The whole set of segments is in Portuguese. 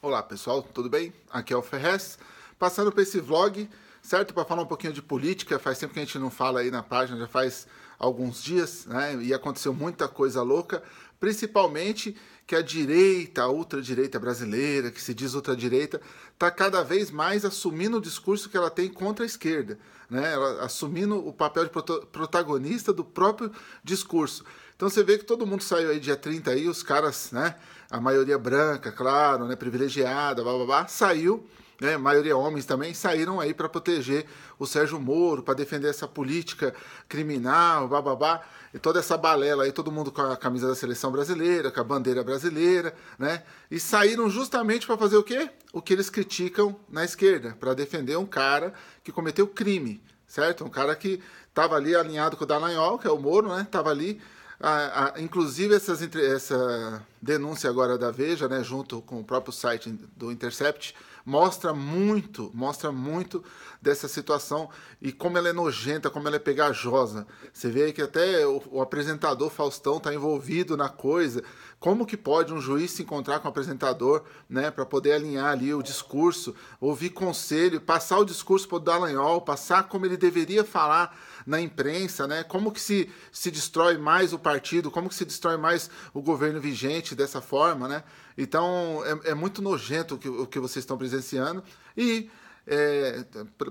Olá pessoal, tudo bem? Aqui é o Ferrez, passando para esse vlog, certo? Para falar um pouquinho de política, faz tempo que a gente não fala aí na página, já faz alguns dias, né? E aconteceu muita coisa louca, principalmente que a direita, a ultradireita brasileira, que se diz ultradireita, está cada vez mais assumindo o discurso que ela tem contra a esquerda, né? Ela assumindo o papel de protagonista do próprio discurso. Então você vê que todo mundo saiu aí dia 30 aí, os caras, né? A maioria branca, claro, né? Privilegiada, blá blá blá, saiu. Né, maioria homens também, saíram aí para proteger o Sérgio Moro, para defender essa política criminal, blá. e toda essa balela aí, todo mundo com a camisa da seleção brasileira, com a bandeira brasileira, né? E saíram justamente para fazer o quê? O que eles criticam na esquerda, para defender um cara que cometeu crime, certo? Um cara que tava ali alinhado com o Dallagnol, que é o Moro, né? Tava ali inclusive, essas, essa denúncia agora da Veja, né, junto com o próprio site do Intercept, mostra muito, mostra muito dessa situação e como ela é nojenta, como ela é pegajosa. Você vê que até o, o apresentador Faustão está envolvido na coisa. Como que pode um juiz se encontrar com o apresentador, né, para poder alinhar ali o discurso, ouvir conselho, passar o discurso para o Dallagnol, passar como ele deveria falar na imprensa, né? Como que se, se destrói mais o partido, como que se destrói mais o governo vigente dessa forma, né? Então é, é muito nojento o que, o que vocês estão apresentando esse ano. E é,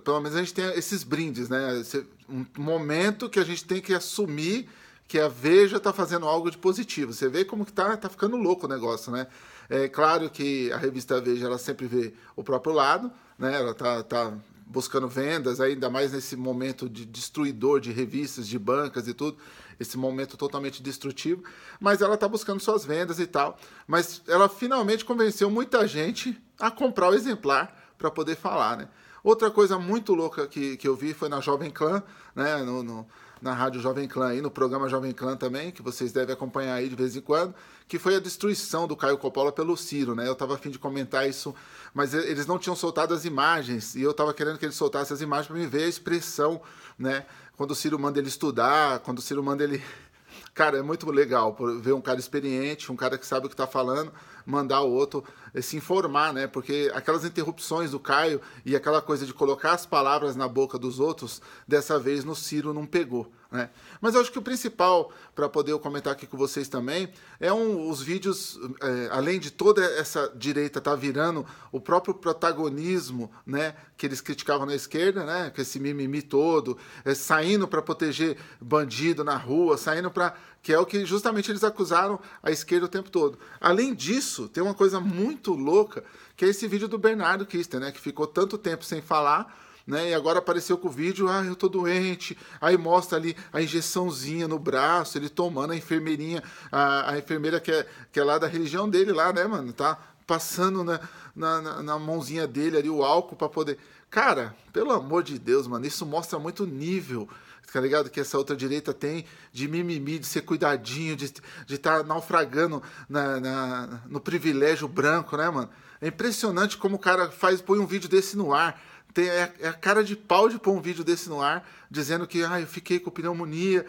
pelo menos a gente tem esses brindes, né? Esse, um momento que a gente tem que assumir que a Veja está fazendo algo de positivo. Você vê como que tá, tá ficando louco o negócio, né? É claro que a revista Veja ela sempre vê o próprio lado, né? Ela tá, tá buscando vendas, ainda mais nesse momento de destruidor de revistas, de bancas e tudo, esse momento totalmente destrutivo, mas ela está buscando suas vendas e tal. Mas ela finalmente convenceu muita gente a comprar o exemplar para poder falar, né? Outra coisa muito louca que, que eu vi foi na Jovem Clã, né? No, no, na rádio Jovem Clã e no programa Jovem Clã também, que vocês devem acompanhar aí de vez em quando, que foi a destruição do Caio Coppola pelo Ciro, né? Eu tava afim de comentar isso, mas eles não tinham soltado as imagens, e eu tava querendo que eles soltassem as imagens para me ver a expressão, né? Quando o Ciro manda ele estudar, quando o Ciro manda ele Cara, é muito legal ver um cara experiente, um cara que sabe o que está falando, mandar o outro eh, se informar, né? Porque aquelas interrupções do Caio e aquela coisa de colocar as palavras na boca dos outros, dessa vez no Ciro não pegou. Né? Mas eu acho que o principal, para poder eu comentar aqui com vocês também, é um, os vídeos, é, além de toda essa direita tá virando, o próprio protagonismo né, que eles criticavam na esquerda, né, com esse mimimi todo, é, saindo para proteger bandido na rua, saindo para que é o que justamente eles acusaram a esquerda o tempo todo. Além disso, tem uma coisa muito louca, que é esse vídeo do Bernardo Kister, né, que ficou tanto tempo sem falar, né, e agora apareceu com o vídeo, ah, eu tô doente. Aí mostra ali a injeçãozinha no braço, ele tomando a enfermeirinha, a, a enfermeira que é, que é lá da religião dele lá, né, mano, tá passando né, na, na, na, mãozinha dele ali o álcool para poder. Cara, pelo amor de Deus, mano, isso mostra muito nível, tá ligado? Que essa outra direita tem de mimimi, de ser cuidadinho, de estar tá naufragando na, na, no privilégio branco, né, mano? É impressionante como o cara faz, põe um vídeo desse no ar. Tem, é, é a cara de pau de pôr um vídeo desse no ar, dizendo que ah, eu fiquei com pneumonia,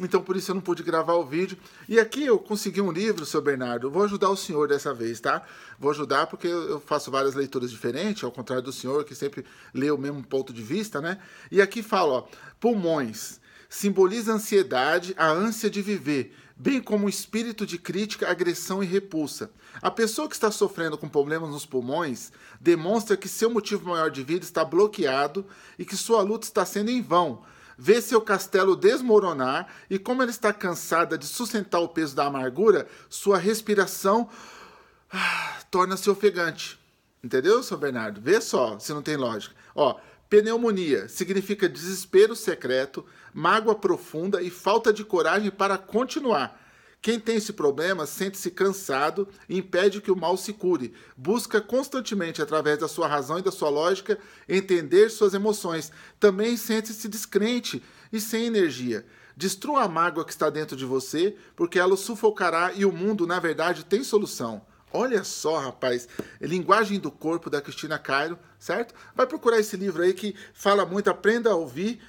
então por isso eu não pude gravar o vídeo. E aqui eu consegui um livro, seu Bernardo. vou ajudar o senhor dessa vez, tá? Vou ajudar porque eu faço várias leituras diferentes, ao contrário do senhor que sempre lê o mesmo ponto de vista, né? E aqui fala, ó, pulmões simboliza a ansiedade, a ânsia de viver, bem como o espírito de crítica, agressão e repulsa. A pessoa que está sofrendo com problemas nos pulmões demonstra que seu motivo maior de vida está bloqueado e que sua luta está sendo em vão, vê seu castelo desmoronar e, como ela está cansada de sustentar o peso da amargura, sua respiração ah, torna-se ofegante. Entendeu, seu Bernardo? Vê só se não tem lógica. Ó, pneumonia significa desespero secreto, mágoa profunda e falta de coragem para continuar quem tem esse problema sente-se cansado e impede que o mal se cure. Busca constantemente, através da sua razão e da sua lógica, entender suas emoções. Também sente-se descrente e sem energia. Destrua a mágoa que está dentro de você, porque ela o sufocará e o mundo, na verdade, tem solução. Olha só, rapaz, Linguagem do Corpo, da Cristina Cairo, certo? Vai procurar esse livro aí que fala muito, aprenda a ouvir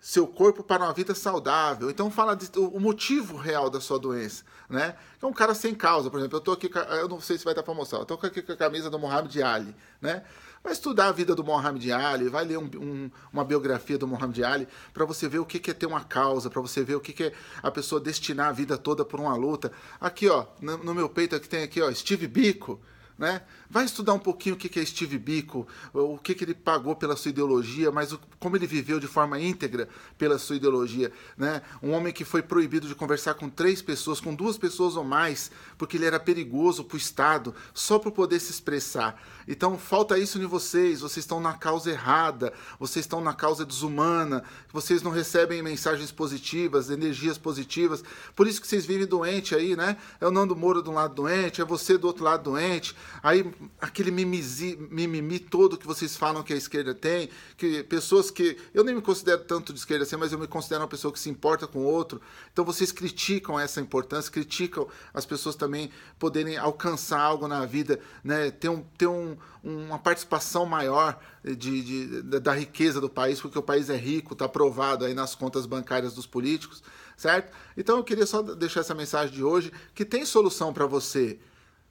seu corpo para uma vida saudável. Então fala de, o motivo real da sua doença, né? É um cara sem causa, por exemplo, eu tô aqui, eu não sei se vai dar para mostrar, eu tô aqui com a camisa do Mohamed Ali, né? Vai estudar a vida do Mohamed Ali, vai ler um, um, uma biografia do Mohamed Ali para você ver o que, é ter uma causa, para você ver o que, que é a pessoa destinar a vida toda por uma luta. Aqui, ó, no, no meu peito aqui tem aqui, ó, Steve Biko. Né? Vai estudar um pouquinho o que é Steve Biko, o que ele pagou pela sua ideologia, mas como ele viveu de forma íntegra pela sua ideologia. Né? Um homem que foi proibido de conversar com três pessoas, com duas pessoas ou mais, porque ele era perigoso para o Estado, só para poder se expressar. Então falta isso em vocês, vocês estão na causa errada, vocês estão na causa desumana, vocês não recebem mensagens positivas, energias positivas. Por isso que vocês vivem doente aí, né? É o Nando Moura de um lado doente, é você do outro lado doente Aí aquele mimizi, mimimi todo que vocês falam que a esquerda tem, que pessoas que. Eu nem me considero tanto de esquerda assim, mas eu me considero uma pessoa que se importa com o outro. Então vocês criticam essa importância, criticam as pessoas também poderem alcançar algo na vida, né? ter, um, ter um, uma participação maior de, de, da riqueza do país, porque o país é rico, está aprovado aí nas contas bancárias dos políticos, certo? Então eu queria só deixar essa mensagem de hoje, que tem solução para você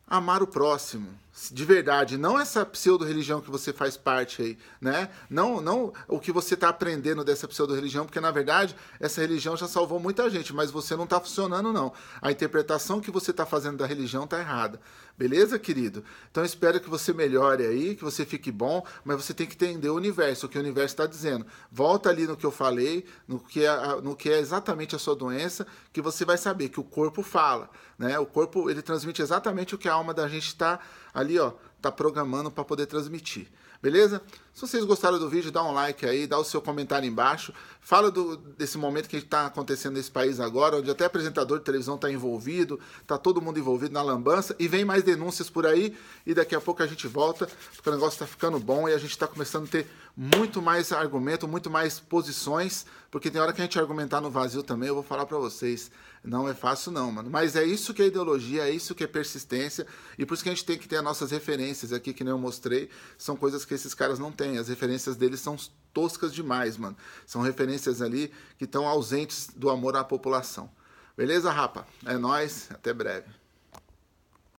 amar o próximo de verdade, não essa pseudo-religião que você faz parte aí, né? Não, não o que você está aprendendo dessa pseudo-religião, porque na verdade essa religião já salvou muita gente, mas você não está funcionando, não. A interpretação que você está fazendo da religião está errada. Beleza, querido? Então espero que você melhore aí, que você fique bom, mas você tem que entender o universo, o que o universo está dizendo. Volta ali no que eu falei, no que, é, no que é exatamente a sua doença, que você vai saber que o corpo fala, né? O corpo, ele transmite exatamente o que a alma da gente está ali, ó, tá programando para poder transmitir. Beleza? Se vocês gostaram do vídeo, dá um like aí, dá o seu comentário embaixo. Fala do, desse momento que está acontecendo nesse país agora, onde até apresentador de televisão está envolvido, tá todo mundo envolvido na lambança. E vem mais denúncias por aí. E daqui a pouco a gente volta, porque o negócio está ficando bom e a gente está começando a ter muito mais argumento, muito mais posições porque tem hora que a gente argumentar no vazio também, eu vou falar para vocês, não é fácil não, mano. Mas é isso que é ideologia, é isso que é persistência, e por isso que a gente tem que ter as nossas referências aqui, que nem eu mostrei, são coisas que esses caras não têm, as referências deles são toscas demais, mano. São referências ali que estão ausentes do amor à população. Beleza, rapa? É nós, até breve.